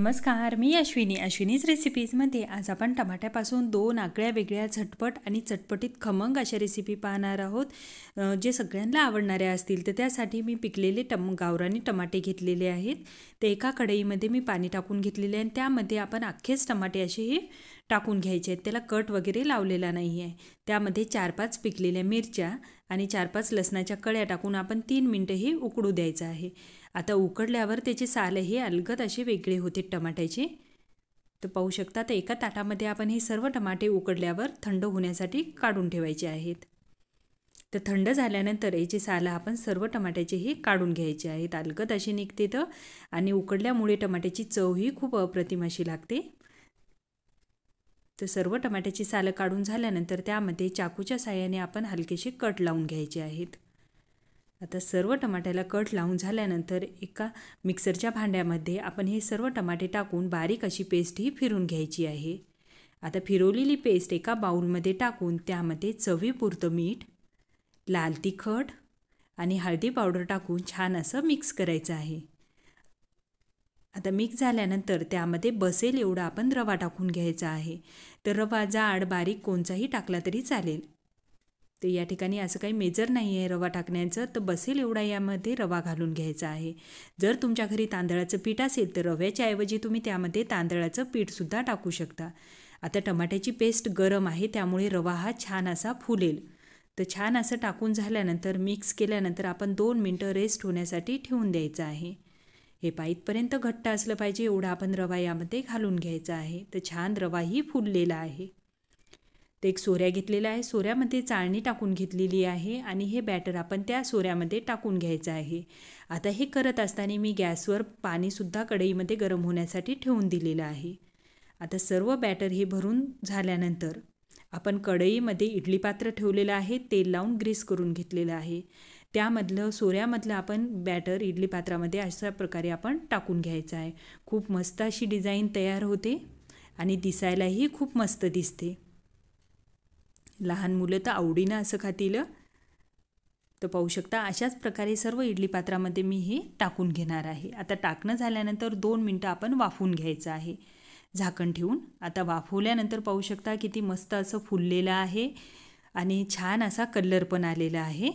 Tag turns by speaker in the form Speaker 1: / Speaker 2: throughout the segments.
Speaker 1: नमस्कार मी अश्विनी अश्विनीज रेसिपीजमध्ये आज आपण टमाट्यापासून दोन आगळ्या वेगळ्या झटपट आणि चटपटीत खमंग अशा रेसिपी पाहणार आहोत जे सगळ्यांना आवडणाऱ्या असतील तर त्यासाठी मी पिकलेले टम गावरानी टमाटे घेतलेले आहेत ते एका कढईमध्ये मी पाणी टाकून घेतलेले आहे आणि त्यामध्ये आपण अख्खेच टमाटे असे हे टाकून घ्यायचे आहेत त्याला कट वगैरे लावलेला नाही आहे त्यामध्ये चार पाच पिकलेल्या मिरच्या आणि चार पाच लसणाच्या कळ्या टाकून आपण तीन मिनटंही उकडू द्यायचं आहे आता उकडल्यावर त्याचे साल हे अलगद असे वेगळे होते टमाट्याचे तर पाहू शकता तर एका ताटामध्ये आपण हे सर्व टमाटे उकडल्यावर थंड होण्यासाठी काढून ठेवायचे आहेत तर थंड झाल्यानंतर याचे सालं आपण सर्व टमाट्याचेही हे काढून घ्यायचे आहेत अलगत असे निघते तर आणि उकडल्यामुळे टमाट्याची चवही खूप अप्रतिम अशी लागते तर सर्व टमाट्याची सालं काढून झाल्यानंतर त्यामध्ये चाकूच्या साहाय्याने आपण हलकेसे कट लावून घ्यायचे आहेत आता सर्व टमाट्याला कट लावून झाल्यानंतर एका मिक्सरच्या भांड्यामध्ये आपण हे सर्व टमाटे टाकून बारीक अशी पेस्टही फिरून घ्यायची आहे आता फिरवलेली पेस्ट एका बाउलमध्ये टाकून त्यामध्ये चवीपुरतं मीठ लाल तिखट आणि हळदी पावडर टाकून छान असं मिक्स करायचं आहे आता मिक्स झाल्यानंतर त्यामध्ये बसेल एवढा आपण रवा टाकून घ्यायचा आहे तर रवा जाड बारीक कोणचाही टाकला तरी चालेल तर या ठिकाणी असं काही मेजर नाही आहे रवा टाकण्याचं तर बसेल एवढा यामध्ये रवा घालून घ्यायचा आहे जर तुमच्या घरी तांदळाचं पीठ असेल तर रव्याच्या ऐवजी तुम्ही त्यामध्ये तांदळाचं पीठसुद्धा टाकू शकता आता टमाट्याची पेस्ट गरम आहे त्यामुळे रवा हा छान असा फुलेल तर छान असं टाकून झाल्यानंतर मिक्स केल्यानंतर आपण दोन मिनटं रेस्ट होण्यासाठी ठेवून द्यायचं आहे हे पाईतपर्यंत घट्ट असलं पाहिजे एवढा आपण रवा यामध्ये घालून घ्यायचा आहे तर छान रवाही फुललेला आहे ते एक सोऱ्या घेतलेला आहे सोऱ्यामध्ये चाळणी टाकून घेतलेली आहे आणि हे बॅटर आपण त्या सोऱ्यामध्ये टाकून घ्यायचं आहे आता हे करत असताना मी गॅसवर पाणीसुद्धा कढईमध्ये गरम होण्यासाठी ठेवून दिलेलं आहे आता सर्व बॅटर हे भरून झाल्यानंतर आपण कढईमध्ये इडली पात्र ठेवलेलं आहे तेल लावून ग्रीस करून घेतलेलं आहे त्यामधलं सोऱ्यामधलं आपण बॅटर इडली पात्रामध्ये अशा प्रकारे आपण टाकून घ्यायचं आहे खूप मस्त अशी डिझाईन तयार होते आणि दिसायलाही खूप मस्त दिसते लहान मुलं तर आवडीनं असं खातील तर पाहू शकता अशाच प्रकारे सर्व इडली पात्रामध्ये मी हे टाकून घेणार आहे आता टाकणं झाल्यानंतर दोन मिनटं आपण वाफून घ्यायचं आहे झाकण ठेवून आता वाफवल्यानंतर पाहू शकता किती मस्त असं फुललेलं आहे आणि छान असा कलर पण आलेला आहे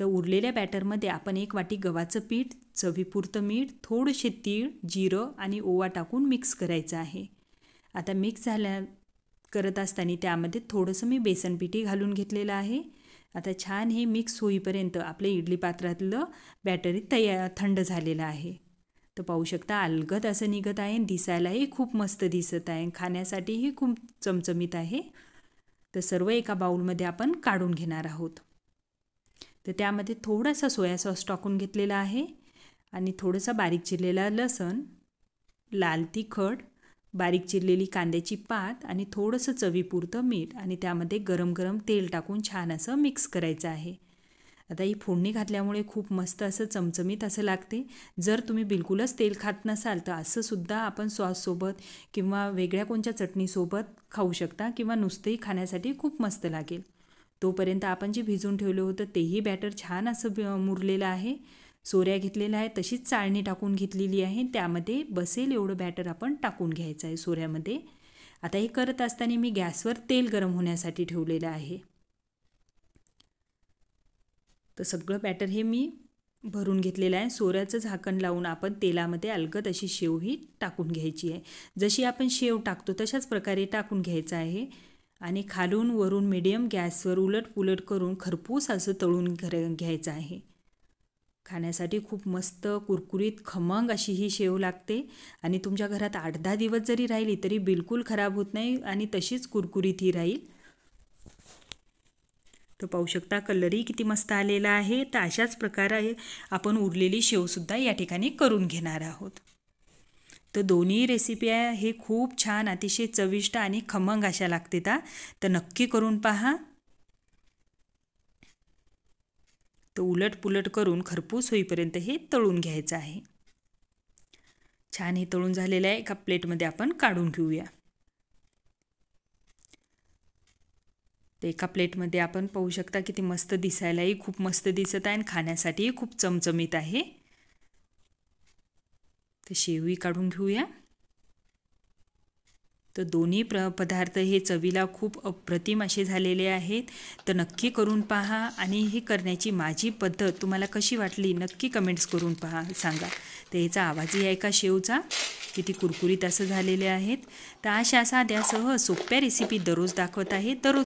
Speaker 1: तर उरलेल्या बॅटरमध्ये आपण एक वाटी गव्हाचं पीठ चवीपुरतं मीठ थोडंसे तीळ जिरं आणि ओवा टाकून मिक्स करायचं आहे आता मिक्स झाल्या करत असताना त्यामध्ये थोडंसं मी पिठी घालून घेतलेलं आहे आता छान हे मिक्स होईपर्यंत आपलं इडली पात्रातलं बॅटरी तया थंड झालेलं आहे तर पाहू शकता अलगद असं निघत आहे दिसायलाही खूप मस्त दिसत आहे खाण्यासाठीही खूप चमचमीत आहे तर सर्व एका बाऊलमध्ये आपण काढून घेणार आहोत तर त्यामध्ये थोडासा सोया सॉस टाकून घेतलेला आहे आणि थोडंसं बारीक चिरलेला लसण लाल तिखट बारीक चिरलेली कांद्याची पात आणि थोडंसं चवीपुरतं मीठ आणि त्यामध्ये गरम गरम तेल टाकून छान असं मिक्स करायचं आहे आता ही फोडणी घातल्यामुळे खूप मस्त असं चमचमीत असं लागते जर तुम्ही बिलकुलच तेल खात नसाल तर असंसुद्धा आपण सॉससोबत किंवा वेगळ्या कोणत्या चटणीसोबत खाऊ शकता किंवा नुसतेही खाण्यासाठी खूप मस्त लागेल तोपर्यंत आपण जे भिजून ठेवलं होतं तेही बॅटर छान असं मुरलेलं आहे सोऱ्या घेतलेल्या आहे तशीच चाळणी टाकून घेतलेली आहे त्यामध्ये बसेल एवढं बॅटर आपण टाकून घ्यायचं आहे सोऱ्यामध्ये आता हे करत असताना मी गॅसवर तेल गरम होण्यासाठी ठेवलेलं आहे तर सगळं बॅटर हे मी भरून घेतलेलं आहे सोऱ्याचं झाकण लावून आपण तेलामध्ये अलगत अशी शेव ही टाकून घ्यायची आहे जशी आपण शेव टाकतो तशाच प्रकारे टाकून घ्यायचं आहे आणि खालून वरून मिडियम गॅसवर उलट पुलट करून खरपूस असं तळून घ्यायचं आहे खाण्यासाठी खूप मस्त कुरकुरीत खमंग अशी ही शेव लागते आणि तुमच्या घरात आठ दहा दिवस जरी राहिली तरी बिलकुल खराब होत नाही आणि तशीच कुरकुरीत ही राहील तर पाहू शकता कलरही किती मस्त आलेला आहे तर अशाच प्रकारे आपण उरलेली शेवसुद्धा या ठिकाणी करून घेणार आहोत तर दोन्ही रेसिपी आहे हे खूप छान अतिशय चविष्ट आणि खमंग अशा लागतात तर नक्की करून पहा तर उलटपुलट करून खरपूस होईपर्यंत हे तळून घ्यायचं आहे छान हे तळून झालेलं आहे एका प्लेटमध्ये आपण काढून घेऊया तर एका प्लेटमध्ये आपण पाहू शकता किती मस्त दिसायलाही खूप मस्त दिसत आहे आणि खाण्यासाठीही खूप चमचमीत आहे तर शेवई काढून घेऊया तर दोन्ही प्र पदार्थ हे चवीला खूप अप्रतिम असे झालेले आहेत तर नक्की करून पहा आणि हे करण्याची माझी पद्धत तुम्हाला कशी वाटली नक्की कमेंट्स करून पहा सांगा तर याचा आवाजही ऐका शेवचा किती कुरकुरीत असं झालेले आहेत तर अशा साध्यासह सोप्या रेसिपी दररोज दाखवत आहे दररोज